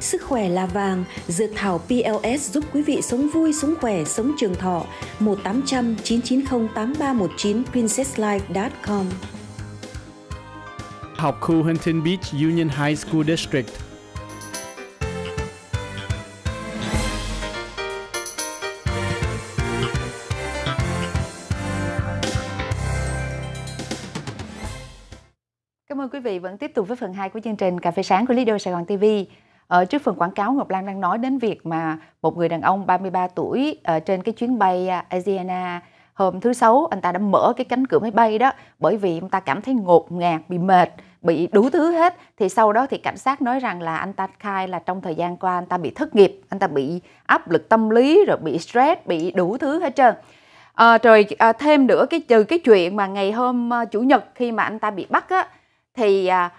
Sức khỏe là vàng, dược thảo PLS giúp quý vị sống vui, sống khỏe, sống trường thọ. 1800 990 8319 princesslife.com Học khu Huntington Beach Union High School District Cảm ơn quý vị vẫn tiếp tục với phần 2 của chương trình Cà phê sáng của Lido Sài Gòn TV ở ờ, trước phần quảng cáo Ngọc Lan đang nói đến việc mà một người đàn ông 33 tuổi uh, trên cái chuyến bay à, Asiana hôm thứ sáu anh ta đã mở cái cánh cửa máy bay đó bởi vì anh ta cảm thấy ngột ngạt bị mệt bị đủ thứ hết thì sau đó thì cảnh sát nói rằng là anh ta khai là trong thời gian qua anh ta bị thất nghiệp anh ta bị áp lực tâm lý rồi bị stress bị đủ thứ hết trơn à, rồi à, thêm nữa cái trừ cái chuyện mà ngày hôm à, chủ nhật khi mà anh ta bị bắt á thì à,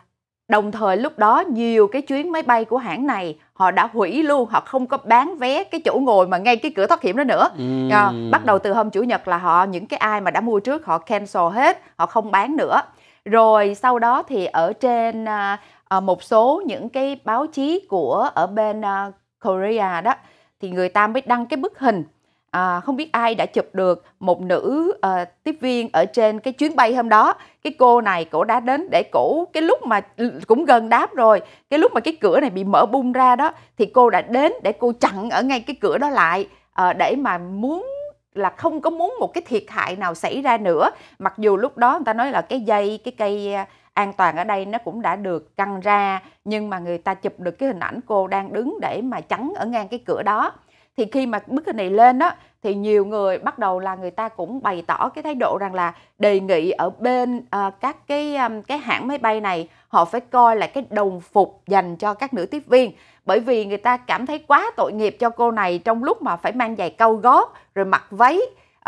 Đồng thời lúc đó nhiều cái chuyến máy bay của hãng này họ đã hủy luôn, họ không có bán vé cái chỗ ngồi mà ngay cái cửa thoát hiểm đó nữa. Ừ. À, bắt đầu từ hôm chủ nhật là họ những cái ai mà đã mua trước họ cancel hết, họ không bán nữa. Rồi sau đó thì ở trên à, à, một số những cái báo chí của ở bên à, Korea đó thì người ta mới đăng cái bức hình à, không biết ai đã chụp được một nữ à, tiếp viên ở trên cái chuyến bay hôm đó cái cô này cổ đã đến để cổ cái lúc mà cũng gần đáp rồi cái lúc mà cái cửa này bị mở bung ra đó thì cô đã đến để cô chặn ở ngay cái cửa đó lại à, để mà muốn là không có muốn một cái thiệt hại nào xảy ra nữa mặc dù lúc đó người ta nói là cái dây cái cây ờ, an toàn ở đây nó cũng đã được căng ra nhưng mà người ta chụp được cái hình ảnh cô đang đứng để mà chắn ở ngang cái cửa đó thì khi mà bức hình này lên đó thì nhiều người bắt đầu là người ta cũng bày tỏ cái thái độ rằng là đề nghị ở bên uh, các cái um, cái hãng máy bay này họ phải coi là cái đồng phục dành cho các nữ tiếp viên bởi vì người ta cảm thấy quá tội nghiệp cho cô này trong lúc mà phải mang giày cao gót rồi mặc váy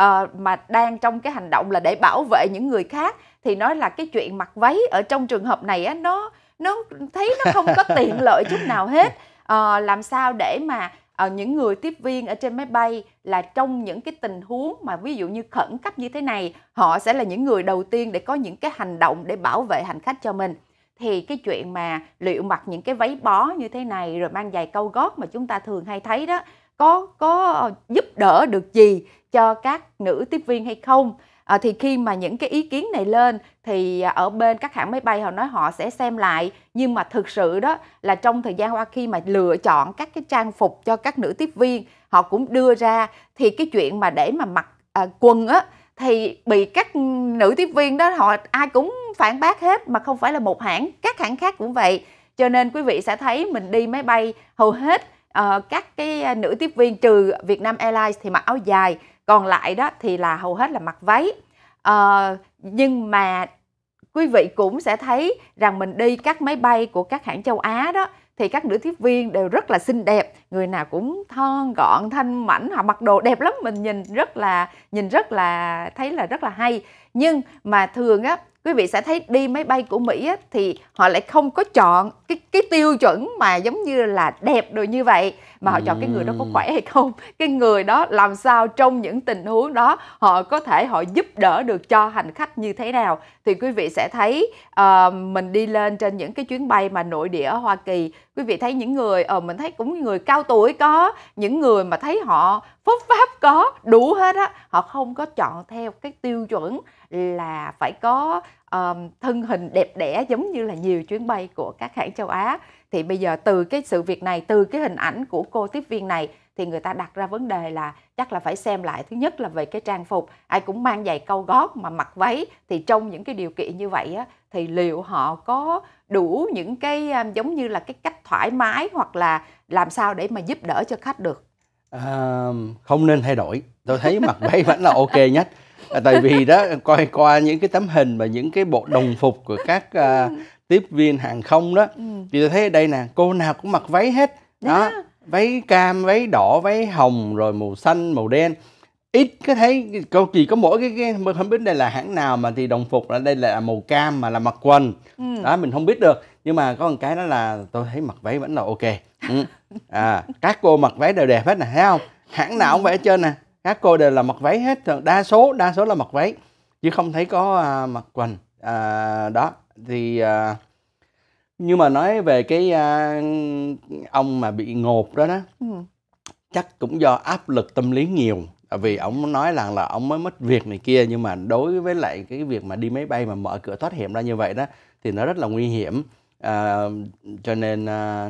uh, mà đang trong cái hành động là để bảo vệ những người khác thì nói là cái chuyện mặc váy ở trong trường hợp này á nó nó thấy nó không có tiện lợi chút nào hết uh, làm sao để mà à, những người tiếp viên ở trên máy bay là trong những cái tình huống mà ví dụ như khẩn cấp như thế này họ sẽ là những người đầu tiên để có những cái hành động để bảo vệ hành khách cho mình thì cái chuyện mà liệu mặc những cái váy bó như thế này rồi mang giày câu gót mà chúng ta thường hay thấy đó có có ờ, giúp đỡ được gì cho các nữ tiếp viên hay không à, thì khi mà những cái ý kiến này lên thì à, ở bên các hãng máy bay họ nói họ sẽ xem lại nhưng mà thực sự đó là trong thời gian qua khi mà lựa chọn các cái trang phục cho các nữ tiếp viên họ cũng đưa ra thì cái chuyện mà để mà mặc à, quần á thì bị các nữ tiếp viên đó họ ai cũng phản bác hết mà không phải là một hãng các hãng khác cũng vậy cho nên quý vị sẽ thấy mình đi máy bay hầu hết uh, các cái à, nữ tiếp viên trừ Vietnam Airlines thì mặc áo dài còn lại đó thì là hầu hết là mặc váy à, nhưng mà quý vị cũng sẽ thấy rằng mình đi các máy bay của các hãng châu Á đó thì các nữ tiếp viên đều rất là xinh đẹp người nào cũng thon gọn thanh mảnh họ mặc đồ đẹp lắm mình nhìn rất là nhìn rất là thấy là rất là hay nhưng mà thường á quý vị sẽ thấy đi máy bay của Mỹ á, thì họ lại không có chọn cái cái tiêu chuẩn mà giống như là đẹp đồ như vậy mà họ chọn cái người đó có khỏe hay không cái người đó làm sao trong những tình huống đó họ có thể họ giúp đỡ được cho hành khách như thế nào thì quý vị sẽ thấy uh, mình đi lên trên những cái chuyến bay mà nội địa ở Hoa Kỳ quý vị thấy những người ờ uh, mình thấy cũng người cao tuổi có những người mà thấy họ phúc pháp có đủ hết á họ không có chọn theo cái tiêu chuẩn là phải có um, thân hình đẹp đẽ giống như là nhiều chuyến bay của các hãng châu Á thì bây giờ từ cái sự việc này từ cái hình ảnh của cô tiếp viên này thì người ta đặt ra vấn đề là chắc là phải xem lại thứ nhất là về cái trang phục ai cũng mang giày câu gót mà mặc váy thì trong những cái điều kiện như vậy á, thì liệu họ có đủ những cái giống như là cái cách thoải mái hoặc là làm sao để mà giúp đỡ cho khách được à, không nên thay đổi tôi thấy mặc váy vẫn là ok nhất à, tại vì đó coi qua những cái tấm hình và những cái bộ đồng phục của các uh, tiếp viên hàng không đó ừ. thì tôi thấy đây nè cô nào cũng mặc váy hết đó váy cam váy đỏ váy hồng rồi màu xanh màu đen ít có thấy câu chỉ có mỗi cái, cái không biết đây là hãng nào mà thì đồng phục là đây là màu cam mà là mặc quần ừ. đó mình không biết được nhưng mà có một cái đó là tôi thấy mặc váy vẫn là ok ừ. à các cô mặc váy đều đẹp hết nè thấy không hãng nào cũng vậy hết trơn nè các cô đều là mặc váy hết đa số đa số là mặc váy chứ không thấy có à, mặc quần à, đó thì à, nhưng mà nói về cái à, ông mà bị ngột đó đó ừ. chắc cũng do áp lực tâm lý nhiều vì ông nói rằng là ông mới mất việc này kia nhưng mà đối với lại cái việc mà đi máy bay mà mở cửa thoát hiểm ra như vậy đó thì nó rất là nguy hiểm à, cho nên à,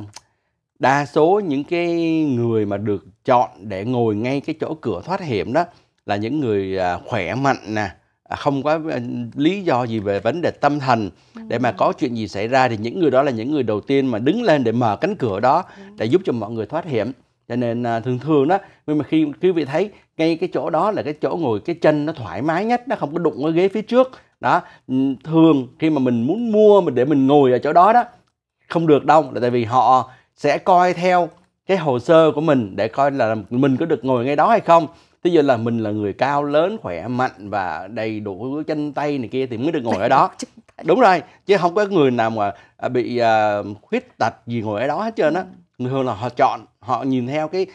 đa số những cái người mà được chọn để ngồi ngay cái chỗ cửa thoát hiểm đó là những người à, khỏe mạnh nè à, không có à, lý do gì về vấn đề tâm thần để mà có chuyện gì xảy ra thì những người đó là những người đầu tiên mà đứng lên để mở cánh cửa đó để giúp cho mọi người thoát hiểm cho nên thường thường đó nhưng mà khi quý vị thấy ngay cái chỗ đó là cái chỗ ngồi cái chân nó thoải mái nhất nó không có đụng ở ghế phía trước đó ừ, thường khi mà mình muốn mua mình để mình ngồi ở chỗ đó đó không được đâu là tại vì họ sẽ coi theo cái hồ sơ của mình để coi là mình có được ngồi ngay đó hay không Thế giờ là mình là người cao lớn, khỏe mạnh và đầy đủ chân tay này kia thì mới được ngồi ở đó. Đúng rồi, chứ không có người nào mà à, bị à, khuyết tật gì ngồi ở đó hết trơn á. Người ừ. thường là họ chọn, họ nhìn theo cái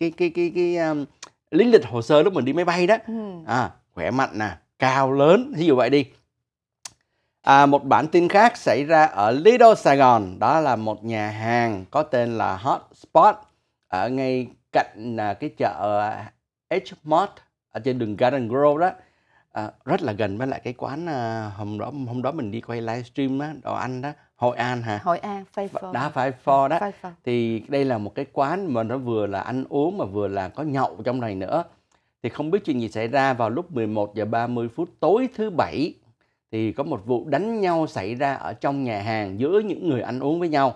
cái cái cái cái um, lý lịch hồ sơ lúc mình đi máy bay đó. Ừ. À, khỏe mạnh nè, cao lớn, ví dụ vậy đi À, một bản tin khác xảy ra ở Lido Sài Gòn, đó là một nhà hàng có tên là Hot Spot ở ngay cạnh à, cái chợ à, H Mart ở trên đường Garden Grove đó. À, rất là gần với lại cái quán à, hôm đó hôm đó mình đi quay livestream đó đồ ăn đó, Hội An hả? Hội An, Five Four. Đó, Five Four đó. Five four. Thì đây là một cái quán mà nó vừa là ăn uống mà vừa là có nhậu trong này nữa. Thì không biết chuyện gì xảy ra vào lúc 11 giờ 30 phút tối thứ bảy thì có một vụ đánh nhau xảy ra ở trong nhà hàng giữa những người ăn uống với nhau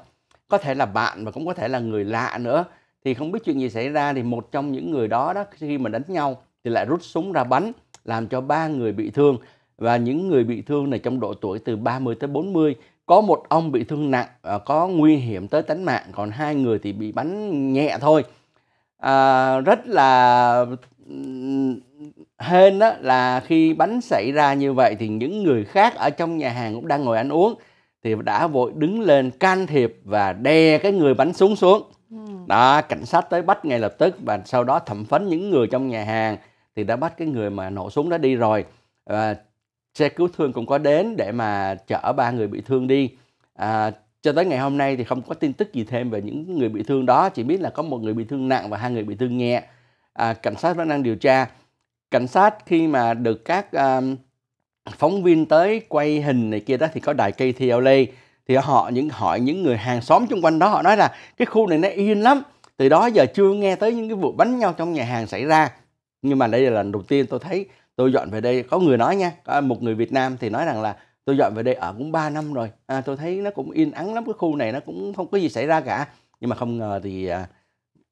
có thể là bạn và cũng có thể là người lạ nữa thì không biết chuyện gì xảy ra thì một trong những người đó đó khi mà đánh nhau thì lại rút súng ra bắn làm cho ba người bị thương và những người bị thương này trong độ tuổi từ 30 tới 40 có một ông bị thương nặng có nguy hiểm tới tính mạng còn hai người thì bị bắn nhẹ thôi à, rất là hên đó là khi bánh xảy ra như vậy thì những người khác ở trong nhà hàng cũng đang ngồi ăn uống thì đã vội đứng lên can thiệp và đè cái người bánh xuống xuống ừ. đó cảnh sát tới bắt ngay lập tức và sau đó thẩm phấn những người trong nhà hàng thì đã bắt cái người mà nổ súng đó đi rồi và xe cứu thương cũng có đến để mà chở ba người bị thương đi à, cho tới ngày hôm nay thì không có tin tức gì thêm về những người bị thương đó chỉ biết là có một người bị thương nặng và hai người bị thương nhẹ à, cảnh sát vẫn đang điều tra cảnh sát khi mà được các à, phóng viên tới quay hình này kia đó thì có đài lê thì họ những hỏi những người hàng xóm xung quanh đó họ nói là cái khu này nó yên lắm từ đó giờ chưa nghe tới những cái vụ bắn nhau trong nhà hàng xảy ra nhưng mà đây là lần đầu tiên tôi thấy tôi dọn về đây có người nói nha một người Việt Nam thì nói rằng là tôi dọn về đây ở cũng 3 năm rồi à, tôi thấy nó cũng yên ắng lắm cái khu này nó cũng không có gì xảy ra cả nhưng mà không ngờ thì à,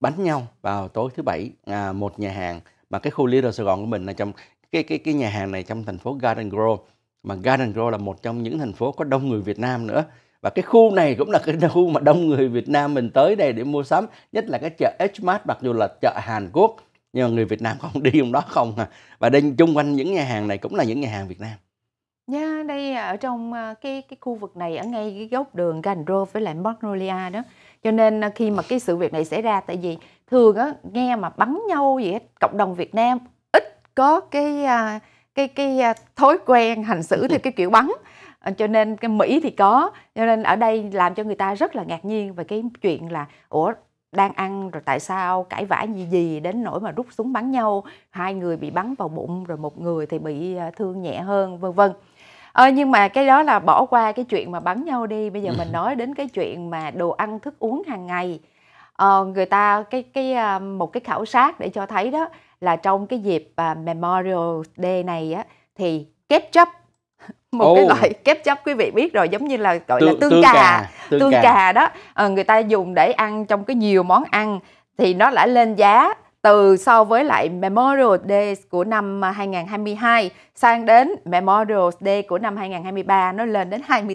bánh nhau vào tối thứ bảy à, một nhà hàng mà cái khu Little Sài Gòn của mình là trong cái cái cái nhà hàng này trong thành phố Garden Grove mà Garden Grove là một trong những thành phố có đông người Việt Nam nữa và cái khu này cũng là cái khu mà đông người Việt Nam mình tới đây để mua sắm nhất là cái chợ H Mart mặc dù là chợ Hàn Quốc nhưng mà người Việt Nam không đi trong đó không à và đây chung quanh những nhà hàng này cũng là những nhà hàng Việt Nam nha yeah, đây ở trong à, cái cái khu vực này ở ngay cái góc đường garden Gandro với lại Magnolia đó cho nên à, khi mà cái sự việc này xảy ra tại vì thường á nghe mà bắn nhau gì hết cộng đồng Việt Nam ít có cái à, cái cái à, thói quen hành xử theo cái kiểu bắn cho nên cái Mỹ thì có cho nên ở đây làm cho người ta rất là ngạc nhiên về cái chuyện là ủa đang ăn rồi tại sao cãi vã gì gì đến nỗi mà rút súng bắn nhau hai người bị bắn vào bụng rồi một người thì bị thương nhẹ hơn vân vân ờ, nhưng mà cái đó là bỏ qua cái chuyện mà bắn nhau đi bây giờ mình ừ. nói đến cái chuyện mà đồ ăn thức uống hàng ngày ờ, người ta cái cái ờ, một cái khảo sát để cho thấy đó là trong cái dịp à, Memorial Day này á thì ketchup một oh. cái loại ketchup quý vị biết rồi giống như là gọi Tư, là tương, tương cà, cà tương, tương cà. cà đó ờ, người ta dùng để ăn trong cái nhiều món ăn thì nó lại lên giá từ so với lại Memorial Day của năm 2022 à, sang đến Memorial Day của năm 2023 nó lên đến 28%.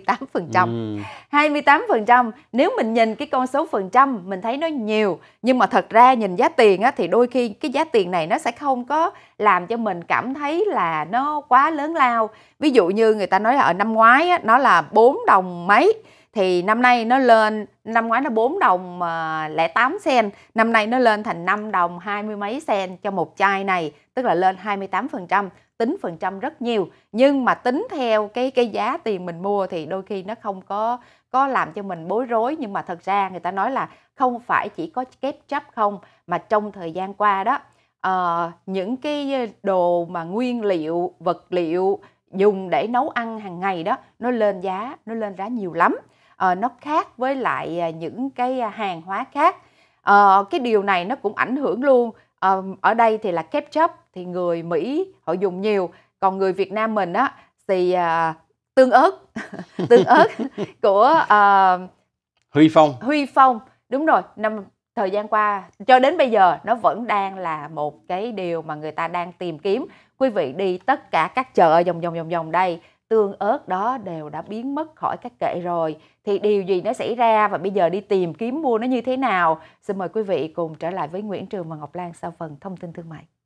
Ừ. 28% nếu mình nhìn cái con số phần trăm mình thấy nó nhiều nhưng mà thật ra nhìn giá tiền á, thì đôi khi cái giá tiền này nó sẽ không có làm cho mình cảm thấy là nó quá lớn lao. Ví dụ như người ta nói là ở năm ngoái á, nó là 4 đồng mấy thì năm nay nó lên năm ngoái nó 4 đồng lẻ uh, 8 sen năm nay nó lên thành 5 đồng hai mươi mấy sen cho một chai này tức là lên 28% tính phần trăm rất nhiều nhưng mà tính theo cái cái giá tiền mình mua thì đôi khi nó không có có làm cho mình bối rối nhưng mà thật ra người ta nói là không phải chỉ có kép chấp không mà trong thời gian qua đó uh, những cái đồ mà nguyên liệu vật liệu dùng để nấu ăn hàng ngày đó nó lên giá nó lên giá nhiều lắm Ờ, nó khác với lại à, những cái à, hàng hóa khác ờ, cái điều này nó cũng ảnh hưởng luôn ờ, ở đây thì là ketchup thì người Mỹ họ dùng nhiều còn người Việt Nam mình á thì à, tương ớt tương ớt của Huy Phong Huy Phong đúng rồi năm thời gian qua cho đến bây giờ nó vẫn đang là một cái điều mà người ta đang tìm kiếm quý vị đi tất cả các chợ vòng vòng vòng vòng đây tương ớt đó đều đã biến mất khỏi các kệ rồi thì điều gì nó xảy ra và bây giờ đi tìm kiếm mua nó như thế nào xin mời quý vị cùng trở lại với Nguyễn Trường và Ngọc Lan sau phần thông tin thương mại